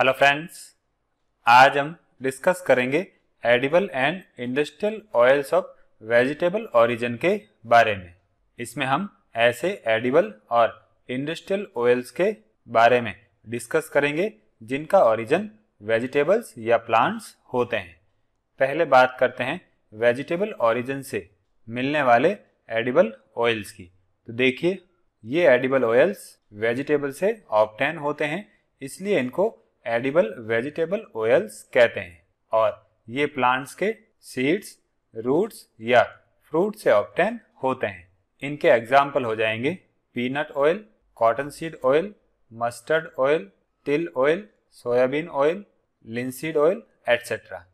hello friends आज हम discuss करेंगे edible and industrial oils of vegetable origin के बारे में इसमें हम ऐसे एडिबल और इंडस्ट्रियल ऑयल्स के बारे में डिस्कस करेंगे जिनका ओरिजिन वेजिटेबल्स या प्लांट्स होते हैं पहले बात करते हैं वेजिटेबल ओरिजिन से मिलने वाले एडिबल ऑयल्स की तो देखिए ये एडिबल ऑयल्स वेजिटेबल से ऑप्टेन होते हैं इसलिए इनको एडिबल वेजिटेबल ऑयल्स कहते हैं और ये प्लांट्स के सीड्स रूट्स या फ्रूट से ऑप्टेन होते हैं इनके एग्जाम्पल हो जाएंगे peanut oil cotton seed oil mustard oil तिल oil soybean oil linseed oil etcetera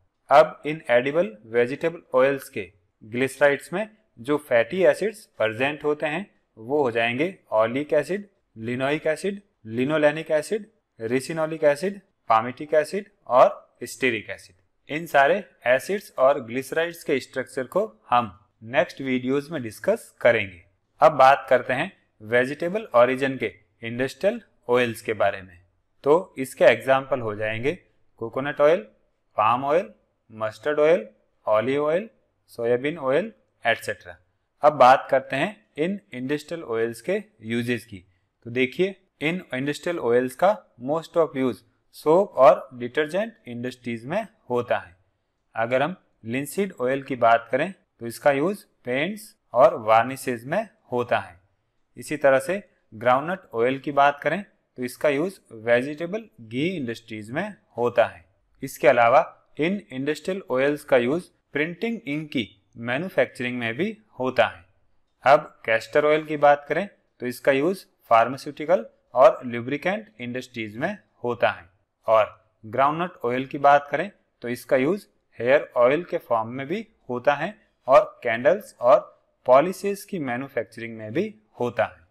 अब इन एडिबल वेजिटेबल ऑयल्स के ग्लिसराइड्स में जो फैटी एसिड्स प्रजेंट होते हैं वो हो जाएंगे oleic acid linoleic acid linolenic acid ricinoleic acid palmitic acid और स्टेरिक एसिड इन सारे एसिड्स और ग्लिसराइड्स के स्ट्रक्चर को हम नेक्स्ट वीडियोस में डिस्कस करेंगे अब बात करते हैं वेजिटेबल ओरिजिन के इंडस्ट्रियल ऑयल्स के बारे में तो इसके एग्जाम्पल हो जाएंगे coconut oil palm oil mustard oil olive oil soybean oil etcetera अब बात करते हैं इन इंडस्ट्रियल ऑयल्स के यूजेज की तो देखिए इन इंडस्ट्रियल ऑयल्स का मोस्ट ऑफ यूज सोप और डिटर्जेंट इंडस्ट्रीज में होता है अगर हम लिंसिड ऑयल की बात करें तो इसका यूज पेंट्स और वार्निशेज में होता है इसी तरह से ग्राउंडनट ऑयल की बात करें तो इसका यूज वेजिटेबल घी इंडस्ट्रीज में होता है इसके अलावा इन इंडस्ट्रियल ऑयल्स का यूज प्रिंटिंग इंक की मैन्युफैक्चरिंग में भी होता है अब कैस्टर ऑयल की बात करें तो इसका यूज फार्मास्यूटिकल और लुब्रिकेंट इंडस्ट्रीज में होता है और ग्राउंडनट ऑयल की बात करें तो इसका यूज हेयर ऑयल के फॉर्म में भी होता है और कैंडल्स और पॉलिसेस की मैन्युफैक्चरिंग में भी होता है